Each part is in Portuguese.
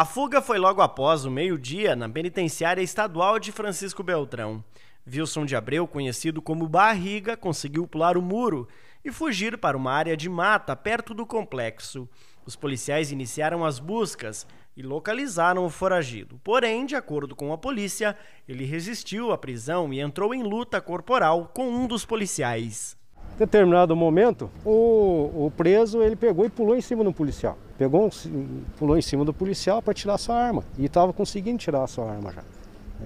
A fuga foi logo após o meio-dia na penitenciária estadual de Francisco Beltrão. Wilson de Abreu, conhecido como Barriga, conseguiu pular o muro e fugir para uma área de mata perto do complexo. Os policiais iniciaram as buscas e localizaram o foragido. Porém, de acordo com a polícia, ele resistiu à prisão e entrou em luta corporal com um dos policiais determinado momento, o, o preso ele pegou e pulou em cima do policial. Pegou, pulou em cima do policial para tirar sua arma. E estava conseguindo tirar a sua arma já.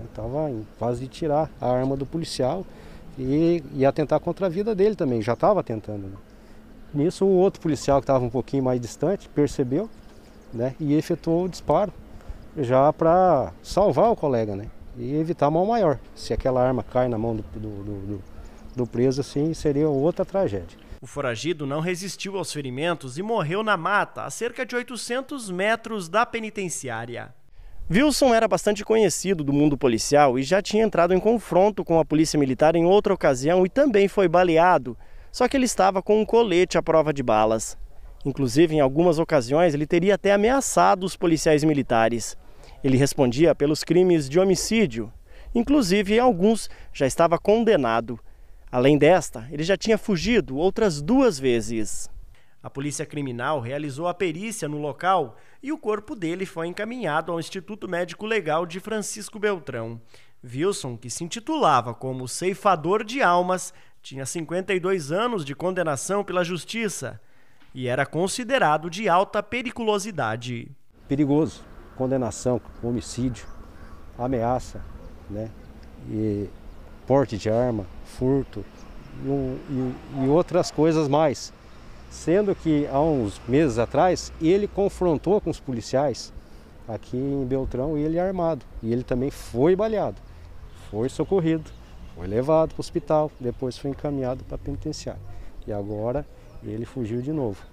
Estava né? em fase de tirar a arma do policial e ia tentar contra a vida dele também. Já estava tentando. Né? Nisso, o outro policial que estava um pouquinho mais distante percebeu né, e efetuou o disparo já para salvar o colega né, e evitar mal maior. Se aquela arma cai na mão do, do, do do preso, assim, seria outra tragédia. O foragido não resistiu aos ferimentos e morreu na mata, a cerca de 800 metros da penitenciária. Wilson era bastante conhecido do mundo policial e já tinha entrado em confronto com a polícia militar em outra ocasião e também foi baleado, só que ele estava com um colete à prova de balas. Inclusive, em algumas ocasiões, ele teria até ameaçado os policiais militares. Ele respondia pelos crimes de homicídio. Inclusive, em alguns já estava condenado. Além desta, ele já tinha fugido outras duas vezes. A polícia criminal realizou a perícia no local e o corpo dele foi encaminhado ao Instituto Médico Legal de Francisco Beltrão. Wilson, que se intitulava como ceifador de almas, tinha 52 anos de condenação pela justiça e era considerado de alta periculosidade. Perigoso, condenação, homicídio, ameaça, né? E porte de arma, furto e, e outras coisas mais. Sendo que há uns meses atrás ele confrontou com os policiais aqui em Beltrão e ele é armado. E ele também foi baleado, foi socorrido, foi levado para o hospital, depois foi encaminhado para a penitenciária. E agora ele fugiu de novo.